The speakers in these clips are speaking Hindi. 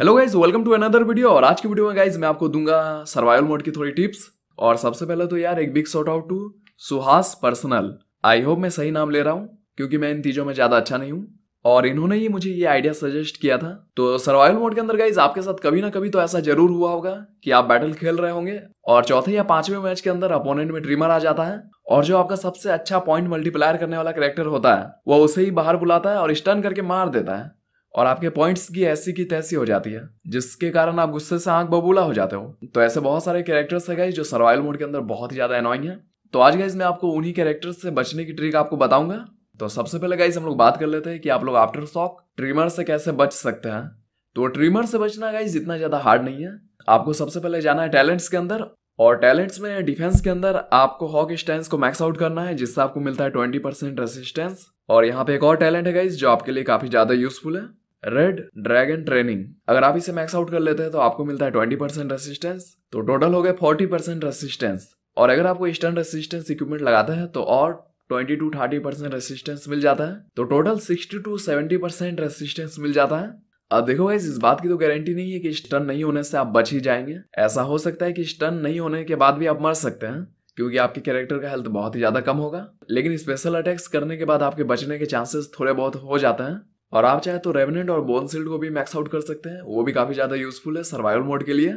hello guys welcome to another video और आज की वीडियो में गाइज मैं आपको दूंगा सर्वाइवल मोड की थोड़ी टिप्स और सबसे पहले तो यार एक big shout out to Suhas personal I hope मैं सही नाम ले रहा हूँ क्योंकि मैं इन चीज़ों में ज़्यादा अच्छा नहीं हूँ और इन्होंने ही मुझे ये आइडिया सजेस्ट किया था तो सर्वाइवल मोड के अंदर गाइज आपके साथ कभी ना कभी तो ऐसा जरूर हुआ होगा कि आप बैटल खेल रहे होंगे और चौथे या पांचवें मैच के अंदर अपोनेंट में ट्रिमर आ जाता है और जो आपका सबसे अच्छा पॉइंट मल्टीप्लायर करने वाला करेक्टर होता है वो उसे ही बाहर बुलाता है और स्टर्न करके मार देता है और आपके पॉइंट्स की ऐसी की तैसी हो जाती है जिसके कारण आप गुस्से से आंख बबूला हो जाते हो तो ऐसे बहुत सारे कैरेक्टर्स है गाइज जो सर्वाइवल मोड के अंदर बहुत ही ज़्यादा अनोइंग है तो आज गाइज मैं आपको उन्हीं कैरेक्टर्स से बचने की ट्रिक आपको बताऊंगा तो सबसे पहले गाइज हम लोग बात कर लेते हैं कि आप लोग आफ्टर स्टॉक ट्रिमर से कैसे बच सकते हैं तो ट्रिमर से बचना गाइज इतना ज़्यादा हार्ड नहीं है आपको सबसे पहले जाना है टैलेंट्स के अंदर और टैलेंट्स में डिफेंस के अंदर आपको हॉक स्टेंस को मैक्स आउट करना है जिससे आपको मिलता है ट्वेंटी परसेंट रेसिस्टेंस और यहाँ पे एक और टैलेंट है गाइज जो आपके लिए काफ़ी ज़्यादा यूजफुल है रेड ड्रैगन ट्रेनिंग अगर आप इसे मैक्स आउट कर लेते हैं तो आपको मिलता है ट्वेंटी परसेंट रेसिस्टेंस तो टोटल हो गए फोर्टी परसेंट रेसिस्टेंस और अगर आपको ईस्टर्न रेसिस्टेंस इक्विपमेंट लगाते हैं तो और twenty to thirty percent resistance मिल जाता है तो total sixty to seventy percent resistance मिल जाता है अब देखो भाई इस बात की तो गारंटी नहीं है कि स्टन नहीं होने से आप बच ही जाएंगे ऐसा हो सकता है कि स्टन नहीं होने के बाद भी आप मर सकते हैं क्योंकि आपके कैरेक्टर का हेल्थ बहुत ही ज्यादा कम होगा लेकिन स्पेशल अटैक्स करने के बाद आपके बचने के चांसेस थोड़े बहुत हो जाते हैं और आप चाहे तो रेवनेंट और बोन सील्ड को भी मैक्स आउट कर सकते हैं वो भी काफी ज्यादा यूजफुल है सर्वाइवल मोड के लिए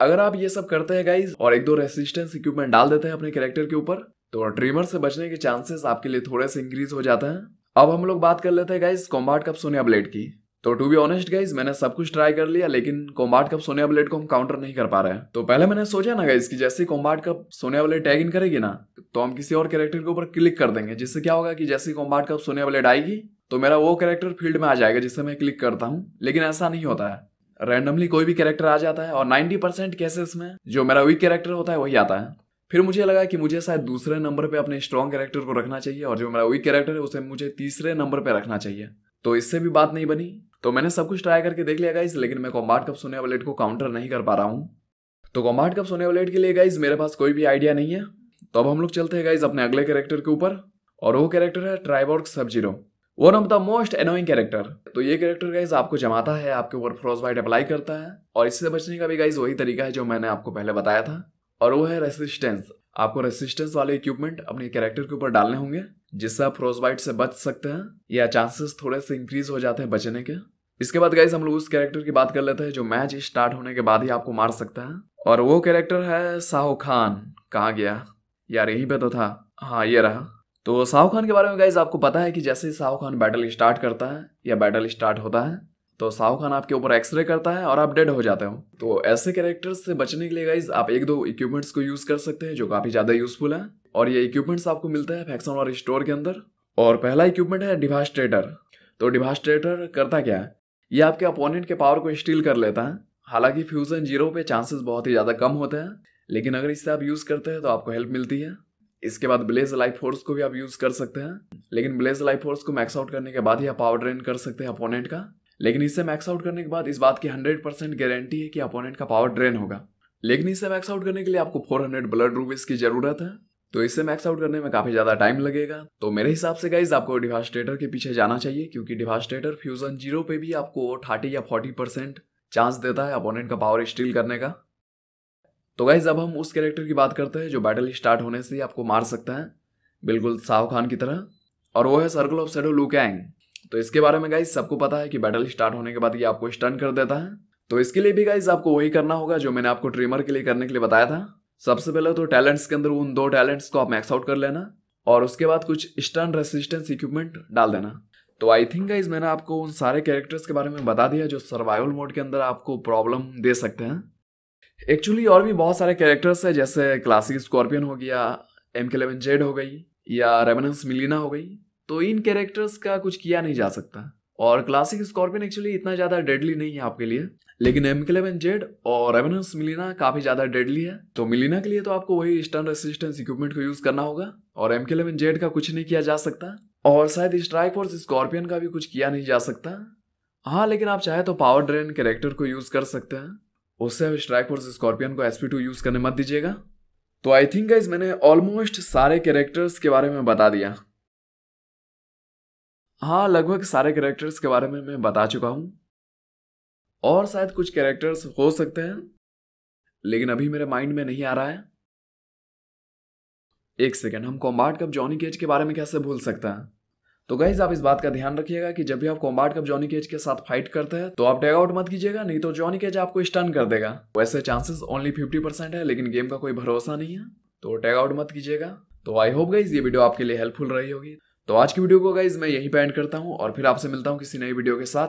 अगर आप ये सब करते हैं गाइज और एक दो रेसिस्टेंस इक्विपमेंट डाल देते हैं अपने कैरेक्टर के ऊपर तो ड्रीमर से बचने के चांसेस आपके लिए थोड़े से इंक्रीज हो जाते हैं अब हम लोग बात कर लेते हैं guys combat cup Sonya Blade की तो टू बी ऑनेस्ट गाइज मैंने सब कुछ ट्राई कर लिया लेकिन कॉम्बार्ट कप सोनिया ब्लेड को हम काउंटर नहीं कर पा रहे हैं तो पहले मैंने सोचा ना गाइज की जैसे combat cup Sonya Blade tag in करेगी ना तो हम किसी और कैरेक्टर के ऊपर क्लिक कर देंगे जिससे क्या होगा कि जैसे कॉम्बार्ट कप सोनिया ब्लेड आएगी तो मेरा वो कैरेक्टर फील्ड में आ जाएगा जिससे मैं क्लिक करता हूँ लेकिन ऐसा नहीं होता है रैंडमली कोई भी कैरेक्टर आ जाता है और 90 परसेंट केसेस में जो मेरा वीक कैरेक्टर होता है वही आता है फिर मुझे लगा कि मुझे शायद दूसरे नंबर पे अपने स्ट्रॉन्ग कैरेक्टर को रखना चाहिए और जो मेरा वीक कैरेक्टर है उसे मुझे तीसरे नंबर पे रखना चाहिए तो इससे भी बात नहीं बनी तो मैंने सब कुछ ट्राई करके देख लिया गाइज लेकिन मैं कॉम्बार्ट कप सोने वालेट को काउंटर नहीं कर पा रहा हूँ तो कॉम्बार्ट कप सोने वालेट के लिए गाइज मेरे पास कोई भी आइडिया नहीं है तो अब हम लोग चलते हैं गाइज अपने अगले कैरेक्टर के ऊपर और वो कैरेक्टर है Triborg sub zero one of the most annoying character तो ये कैरेक्टर गाइज आपको जमाता है आपके ऊपर फ्रॉस वाइट अप्लाई करता है और इससे बचने का भी गाइज वही तरीका है जो मैंने आपको पहले बताया था और वो है रेसिस्टेंस आपको रेसिस्टेंस वाले इक्विपमेंट अपने कैरेक्टर के ऊपर डालने होंगे जिससे आप फ्रॉस वाइट से बच सकते हैं या चांसेस थोड़े से इंक्रीज हो जाते हैं बचने के इसके बाद गाइज हम लोग उस कैरेक्टर की बात कर लेते हैं जो मैच स्टार्ट होने के बाद ही आपको मार सकता है और वो कैरेक्टर है साहो खान कहाँ गया यार यही पे तो था हाँ ये रहा तो शाहू खान के बारे में गाइज आपको पता है कि जैसे ही शाहू खान बैटल स्टार्ट करता है या बैटल स्टार्ट होता है तो साहू खान आपके ऊपर एक्सरे करता है और आप डेड हो जाते हो तो ऐसे कैरेक्टर्स से बचने के लिए गाइज आप एक दो इक्विपमेंट्स को यूज़ कर सकते हैं जो काफ़ी ज़्यादा यूजफुल है और ये इक्विपमेंट्स आपको मिलता है फैक्सन और स्टोर के अंदर और पहला इक्विपमेंट है डिभास्ट्रेटर तो डिभास्ट्रेटर करता क्या है ये आपके अपोनेंट के पावर को स्टील कर लेता है हालांकि फ्यूजन जीरो पे चांसेस बहुत ही ज़्यादा कम होते हैं लेकिन अगर इससे आप यूज़ करते हैं तो आपको हेल्प मिलती है इसके बाद ब्लेज लाइफ फोर्स को भी आप यूज कर सकते हैं लेकिन ब्लेज लाइफ फोर्स को मैक्स आउट करने के बाद ही आप पावर ड्रेन कर सकते हैं अपोनेंट का लेकिन इसे मैक्स आउट करने के बाद इस बात की हंड्रेड परसेंट गारंटी है कि अपोनेंट का पावर ड्रेन होगा लेकिन इसे मैक्स आउट करने के लिए आपको फोर हंड्रेड ब्लड रूबीज की जरूरत है तो इसे मैक्स आउट करने में काफी ज्यादा टाइम लगेगा तो मेरे हिसाब से गाइज आपको डिवास्टेटर के पीछे जाना चाहिए क्योंकि डिवास्टेटर फ्यूजन जीरो पे भी आपको थर्टी या फोर्टी चांस देता है अपोनेंट का पावर स्टील करने का तो गाइज अब हम उस कैरेक्टर की बात करते हैं जो बैटल स्टार्ट होने से ही आपको मार सकता है बिल्कुल साहु खान की तरह और वो है सर्कल ऑफ शेडो लुकैंग तो इसके बारे में गाइज सबको पता है कि बैटल स्टार्ट होने के बाद ये आपको स्टन कर देता है तो इसके लिए भी गाइज आपको वही करना होगा जो मैंने आपको ट्रिमर के लिए करने के लिए बताया था सबसे पहले तो टैलेंट्स के अंदर उन दो टैलेंट्स को आप मैक्स आउट कर लेना और उसके बाद कुछ स्टन रेसिस्टेंस इक्विपमेंट डाल देना तो आई थिंक गाइज मैंने आपको उन सारे कैरेक्टर्स के बारे में बता दिया जो सर्वाइवल मोड के अंदर आपको प्रॉब्लम दे सकते हैं एक्चुअली और भी बहुत सारे कैरेक्टर्स हैं जैसे क्लासिक स्कॉर्पियन हो गया एम के एलेवन जेड हो गई या रेमनेंस मिलीना हो गई तो इन कैरेक्टर्स का कुछ किया नहीं जा सकता और क्लासिक स्कॉर्पियन एक्चुअली इतना ज़्यादा डेडली नहीं है आपके लिए लेकिन एम के एलेवन जेड और रेमनेंस मिलीना काफ़ी ज़्यादा डेडली है तो मिलीना के लिए तो आपको वही स्टन रेसिस्टेंस इक्विपमेंट को यूज़ करना होगा और एम के एलेवन जेड का कुछ नहीं किया जा सकता और शायद स्ट्राइक फोर्स स्कॉर्पियन का भी कुछ किया नहीं जा सकता हाँ लेकिन आप चाहे तो पावर ड्रेन कैरेक्टर को यूज़ कर सकते हैं उससे स्ट्राइक फोर्स स्कॉर्पियन को एस यूज करने मत दीजिएगा तो आई थिंक गाइज मैंने ऑलमोस्ट सारे कैरेक्टर्स के बारे में बता दिया हाँ लगभग सारे कैरेक्टर्स के बारे में मैं बता चुका हूँ और शायद कुछ कैरेक्टर्स हो सकते हैं लेकिन अभी मेरे माइंड में नहीं आ रहा है एक सेकेंड हम कॉम्बार्ट कप जॉनी केज के बारे में कैसे भूल सकते हैं तो गाइज आप इस बात का ध्यान रखिएगा कि जब भी आप कॉम्बार्ट कप जॉनी केज के साथ फाइट करते हैं तो आप डेग आउट मत कीजिएगा नहीं तो जॉनी केज आपको स्टन कर देगा वैसे चांसेस ओनली फिफ्टी परसेंट है लेकिन गेम का कोई भरोसा नहीं है तो टैग आउट मत कीजिएगा तो आई होप गाइज ये वीडियो आपके लिए हेल्पफुल रही होगी तो आज की वीडियो को गाइज मैं यही पे एंड करता हूँ और फिर आपसे मिलता हूँ किसी नई वीडियो के साथ